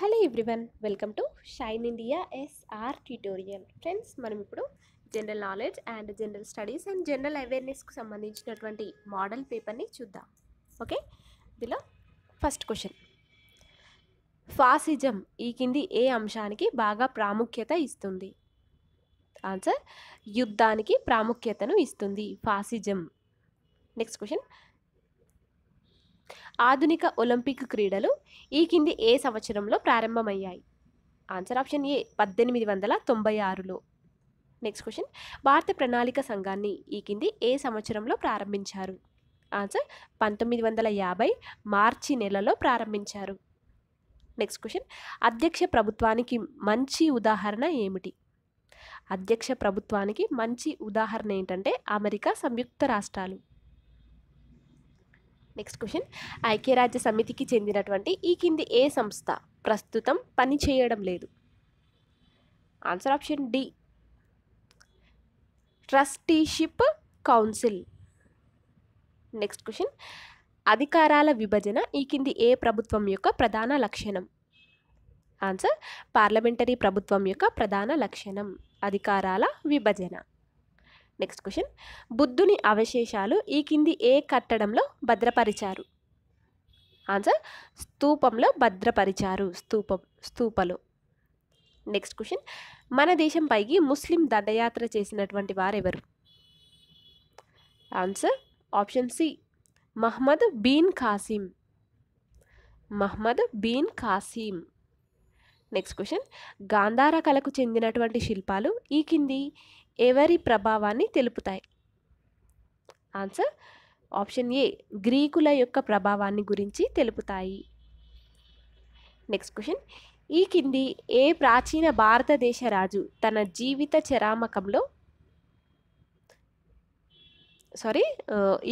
hello everyone welcome to shine India SR tutorial friends మనం ఇప్పుడు general knowledge and general studies and general అవేర్నెస్కు సంబంధించినటువంటి model పేపర్ని చూద్దాం ఓకే ఇందులో ఫస్ట్ క్వశ్చన్ ఫాసిజం ఈ కింది ఏ అంశానికి బాగా ప్రాముఖ్యత ఇస్తుంది ఆన్సర్ యుద్ధానికి ప్రాముఖ్యతను ఇస్తుంది ఫాసిజం నెక్స్ట్ క్వశ్చన్ ఆధునిక ఒలింపిక్ క్రీడలు ఈ కింది ఏ సంవత్సరంలో ప్రారంభమయ్యాయి ఆన్సర్ ఆప్షన్ ఏ పద్దెనిమిది వందల తొంభై ఆరులో నెక్స్ట్ క్వశ్చన్ భారత ప్రణాళిక సంఘాన్ని ఈ కింది ఏ సంవత్సరంలో ప్రారంభించారు ఆన్సర్ పంతొమ్మిది వందల యాభై మార్చి నెలలో ప్రారంభించారు నెక్స్ట్ క్వశ్చన్ అధ్యక్ష ప్రభుత్వానికి మంచి ఉదాహరణ ఏమిటి అధ్యక్ష ప్రభుత్వానికి మంచి ఉదాహరణ ఏంటంటే అమెరికా సంయుక్త రాష్ట్రాలు నెక్స్ట్ క్వశ్చన్ ఐక్యరాజ్య సమితికి చెందినటువంటి ఈ కింది ఏ సంస్థ ప్రస్తుతం పనిచేయడం లేదు answer option D trusteeship council next question అధికారాల విభజన ఈ కింది ఏ ప్రభుత్వం యొక్క ప్రధాన లక్షణం ఆన్సర్ పార్లమెంటరీ ప్రభుత్వం యొక్క ప్రధాన లక్షణం అధికారాల విభజన నెక్స్ట్ క్వశ్చన్ బుద్ధుని అవశేషాలు ఈ కింది ఏ కట్టడంలో భద్రపరిచారు ఆన్సర్ స్థూపంలో భద్రపరిచారు స్థూపం స్థూపలు నెక్స్ట్ క్వశ్చన్ మన దేశం పైకి ముస్లిం దండయాత్ర చేసినటువంటి వారెవరు answer option C Muhammad bin Qasim Muhammad bin Qasim next question Gandhara కళకు చెందినటువంటి శిల్పాలు ఈ కింది ఎవరి ప్రభావాన్ని తెలుపుతాయి ఆన్సర్ ఆప్షన్ ఏ గ్రీకుల యొక్క ప్రభావాన్ని గురించి తెలుపుతాయి నెక్స్ట్ క్వశ్చన్ ఈ కింది ఏ ప్రాచీన భారతదేశ రాజు తన జీవిత చరామకంలో సారీ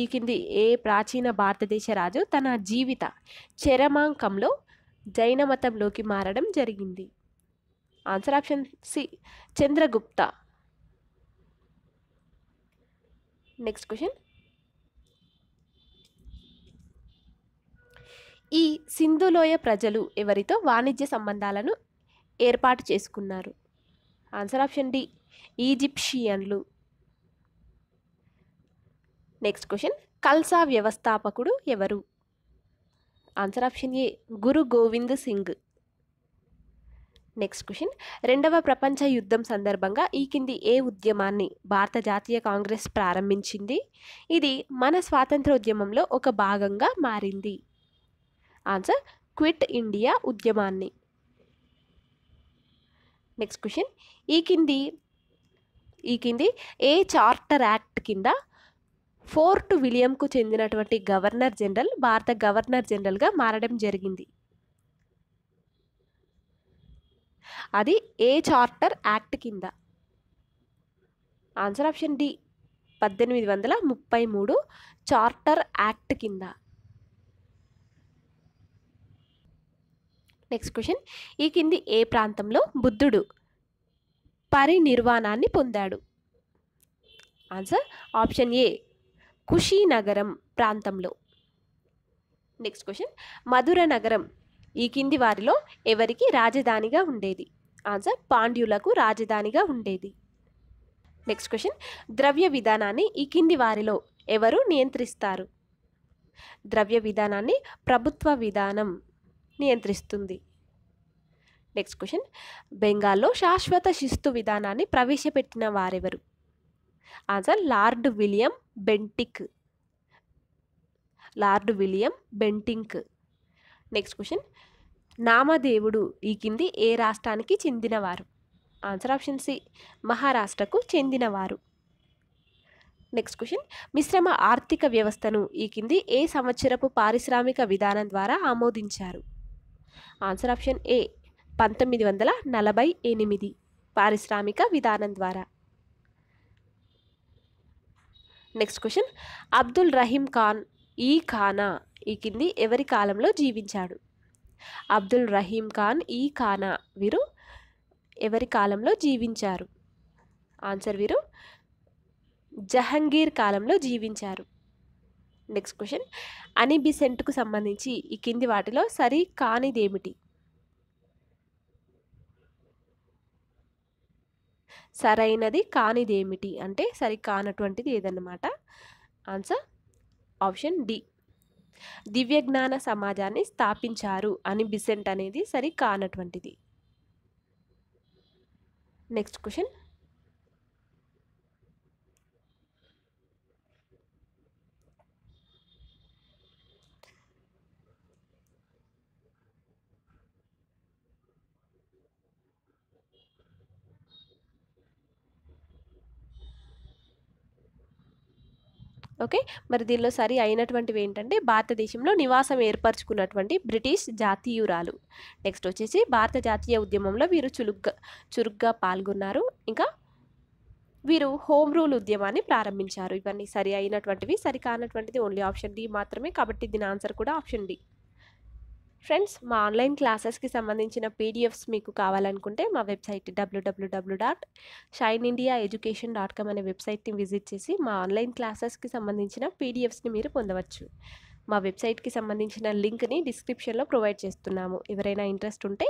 ఈ కింది ఏ ప్రాచీన భారతదేశ రాజు తన జీవిత చరమాంకంలో జైన మతంలోకి మారడం జరిగింది answer option C Chandragupta next question ఈ సింధులోయ ప్రజలు ఎవరితో వాణిజ్య సంబంధాలను ఏర్పాటు చేసుకున్నారు ఆన్సర్ ఆప్షన్ డి ఈజిప్షియన్లు నెక్స్ట్ క్వశ్చన్ కల్సా వ్యవస్థాపకుడు ఎవరు answer option A Guru Gobind Singh next question రెండవ ప్రపంచ యుద్ధం సందర్భంగా ఈ కింది ఏ ఉద్యమాన్ని భారత జాతీయ కాంగ్రెస్ ప్రారంభించింది ఇది మన స్వాతంత్ర ఉద్యమంలో ఒక భాగంగా మారింది ఆన్సర్ క్విట్ ఇండియా ఉద్యమాన్ని నెక్స్ట్ క్వశ్చన్ ఈ కింది ఈ కింది ఏ చార్టర్ యాక్ట్ కింద ఫోర్ట్ విలియంకు చెందినటువంటి గవర్నర్ జనరల్ భారత గవర్నర్ జనరల్గా మారడం జరిగింది అది ఏ చార్టర్ యాక్ట్ కింద ఆన్సర్ ఆప్షన్ డి పద్దెనిమిది వందల ముప్పై మూడు చార్టర్ యాక్ట్ కింద నెక్స్ట్ క్వశ్చన్ ఈ కింది ఏ ప్రాంతంలో బుద్ధుడు పరినిర్వాణాన్ని పొందాడు ఆన్సర్ ఆప్షన్ ఏ కుషీనగరం ప్రాంతంలో నెక్స్ట్ క్వశ్చన్ మధుర నగరం ఈ కింది వారిలో ఎవరికి రాజధానిగా ఉండేది ఆన్సర్ పాండ్యులకు రాజధానిగా ఉండేది నెక్స్ట్ క్వశ్చన్ ద్రవ్య విధానాన్ని ఈ కింది వారిలో ఎవరు నియంత్రిస్తారు ద్రవ్య విధానాన్ని ప్రభుత్వ విధానం నియంత్రిస్తుంది నెక్స్ట్ క్వశ్చన్ బెంగాల్లో శాశ్వత శిస్తు విధానాన్ని ప్రవేశపెట్టిన వారెవరు answer lord William Bentinck lord William Bentinck next question నామదేవుడు ఈ కింది ఏ రాష్ట్రానికి చెందినవారు ఆన్సర్ ఆప్షన్ సి మహారాష్ట్రకు చెందినవారు నెక్స్ట్ క్వశ్చన్ మిశ్రమ ఆర్థిక వ్యవస్థను ఈ కింది ఏ సంవత్సరపు పారిశ్రామిక విధానం ద్వారా ఆమోదించారు ఆన్సర్ ఆప్షన్ ఏ పంతొమ్మిది వందల నలభై ఎనిమిది పారిశ్రామిక విధానం ద్వారా నెక్స్ట్ క్వశ్చన్ అబ్దుల్ రహీం ఖాన్ ఈ ఖానా ఈ కింది ఎవరి కాలంలో జీవించాడు అబ్దుల్ రహీం ఖాన్ ఈ ఖానా వీరు ఎవరి కాలంలో జీవించారు ఆన్సర్ వీరు జహంగీర్ కాలంలో జీవించారు నెక్స్ట్ క్వశ్చన్ అనిబిసెంట్కు సంబంధించి ఈ కింది వాటిలో సరి కానిదేమిటి సరైనది కానిదేమిటి అంటే సరి కానటువంటిది ఏదన్నమాట ఆన్సర్ ఆప్షన్ డి దివ్యజ్ఞాన సమాజాన్ని స్థాపించారు అని బిసెంట్ అనేది సరి కానటువంటిది నెక్స్ట్ క్వశ్చన్ ఓకే మరి దీనిలో సరి అయినటువంటివి ఏంటంటే భారతదేశంలో నివాసం ఏర్పరచుకున్నటువంటి బ్రిటిష్ జాతీయురాలు నెక్స్ట్ వచ్చేసి భారత జాతీయ ఉద్యమంలో వీరు చురుగ్గా చురుగ్గా పాల్గొన్నారు ఇంకా వీరు హోమ్ రూల్ ఉద్యమాన్ని ప్రారంభించారు ఇవన్నీ సరి అయినటువంటివి సరికానటువంటిది ఓన్లీ ఆప్షన్ డి మాత్రమే కాబట్టి దీని ఆన్సర్ కూడా ఆప్షన్ డి ఫ్రెండ్స్ మా ఆన్లైన్ క్లాసెస్కి సంబంధించిన పీడిఎఫ్స్ మీకు కావాలనుకుంటే మా website W W W dot Shine India education dot com అనే వెబ్సైట్ని విజిట్ చేసి మా ఆన్లైన్ క్లాసెస్కి సంబంధించిన పీడిఎఫ్స్ని మీరు పొందవచ్చు మా వెబ్సైట్కి సంబంధించిన లింక్ని డిస్క్రిప్షన్లో ప్రొవైడ్ చేస్తున్నాము ఎవరైనా ఇంట్రెస్ట్ ఉంటే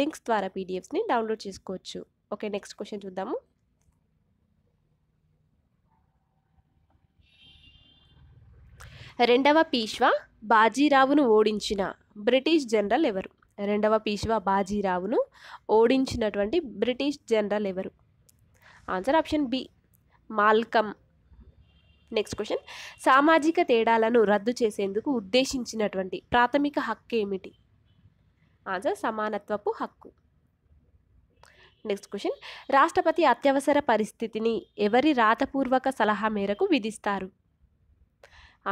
లింక్స్ ద్వారా పీడిఎఫ్స్ని డౌన్లోడ్ చేసుకోవచ్చు ఓకే నెక్స్ట్ క్వశ్చన్ చూద్దాము రెండవ పీష్వా బాజీరావును ఓడించిన బ్రిటిష్ జనరల్ ఎవరు రెండవ పీష్వా బాజీరావును ఓడించినటువంటి బ్రిటిష్ జనరల్ ఎవరు answer option B Malcolm next question సామాజిక తేడాలను రద్దు చేసేందుకు ఉద్దేశించినటువంటి ప్రాథమిక హక్కు ఏమిటి ఆన్సర్ సమానత్వపు హక్కు నెక్స్ట్ క్వశ్చన్ రాష్ట్రపతి అత్యవసర పరిస్థితిని ఎవరి రాతపూర్వక సలహా మేరకు విధిస్తారు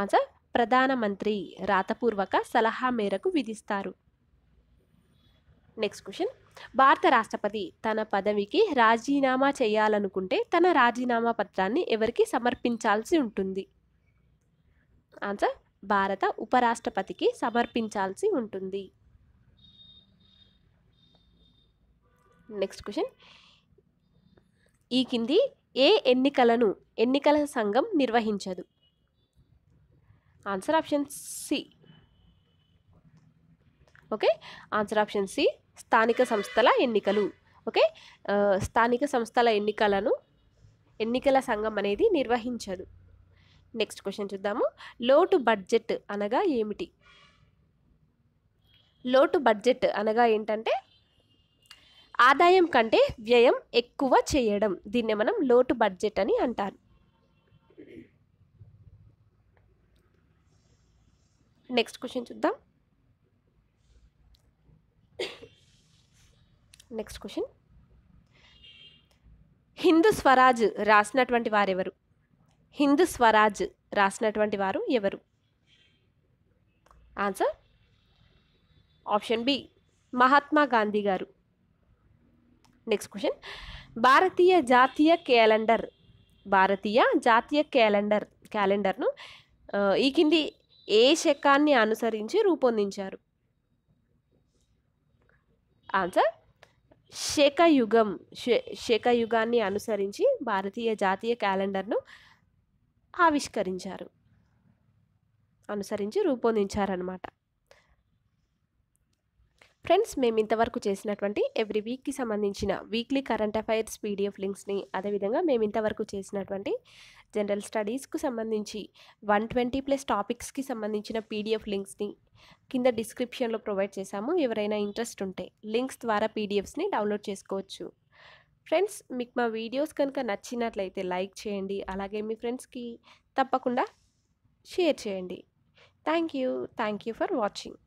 ఆన్సర్ ప్రధానమంత్రి రాతపూర్వక సలహా మేరకు విధిస్తారు నెక్స్ట్ క్వశ్చన్ భారత రాష్ట్రపతి తన పదవికి రాజీనామా చేయాలనుకుంటే తన రాజీనామా పత్రాన్ని ఎవరికి సమర్పించాల్సి ఉంటుంది ఆన్సర్ భారత ఉపరాష్ట్రపతికి సమర్పించాల్సి ఉంటుంది నెక్స్ట్ క్వశ్చన్ ఈ కింది ఏ ఎన్నికలను ఎన్నికల సంఘం నిర్వహించదు answer option C okay answer option C స్థానిక సంస్థల ఎన్నికలు ఓకే uh, స్థానిక సంస్థల ఎన్నికలను ఎన్నికల సంఘం అనేది నిర్వహించదు నెక్స్ట్ క్వశ్చన్ చూద్దాము లోటు బడ్జెట్ అనగా ఏమిటి లోటు బడ్జెట్ అనగా ఏంటంటే ఆదాయం కంటే వ్యయం ఎక్కువ చేయడం దీన్నే మనం లోటు బడ్జెట్ అని అంటారు నెక్స్ట్ క్వశ్చన్ చూద్దాం నెక్స్ట్ క్వశ్చన్ హిందూ స్వరాజ్ రాసినటువంటి వారెవరు హిందూ స్వరాజ్ రాసినటువంటి వారు ఎవరు answer option B Mahatma Gandhi garu next question భారతీయ జాతీయ క్యాలెండర్ భారతీయ జాతీయ క్యాలెండర్ క్యాలెండర్ను ఈ కింది ఏ శకాన్ని అనుసరించి రూపొందించారు ఆన్సర్ శకయుగం శకయుగాన్ని అనుసరించి భారతీయ జాతీయ క్యాలెండర్ను ఆవిష్కరించారు అనుసరించి రూపొందించారనమాట ఫ్రెండ్స్ మేము ఇంతవరకు చేసినటువంటి ఎవ్రీ వీక్కి సంబంధించిన వీక్లీ కరెంట్ అఫైర్స్ పీడిఎఫ్ లింక్స్ని అదేవిధంగా మేము ఇంతవరకు చేసినటువంటి జనరల్ స్టడీస్కు సంబంధించి వన్ ట్వంటీ ప్లస్ టాపిక్స్కి సంబంధించిన పీడిఎఫ్ లింక్స్ని కింద డిస్క్రిప్షన్లో ప్రొవైడ్ చేశాము ఎవరైనా ఇంట్రెస్ట్ ఉంటే లింక్స్ ద్వారా పీడిఎఫ్స్ని డౌన్లోడ్ చేసుకోవచ్చు ఫ్రెండ్స్ మీకు మా వీడియోస్ కనుక నచ్చినట్లయితే లైక్ చేయండి అలాగే మీ ఫ్రెండ్స్కి తప్పకుండా షేర్ చేయండి thank you thank you for watching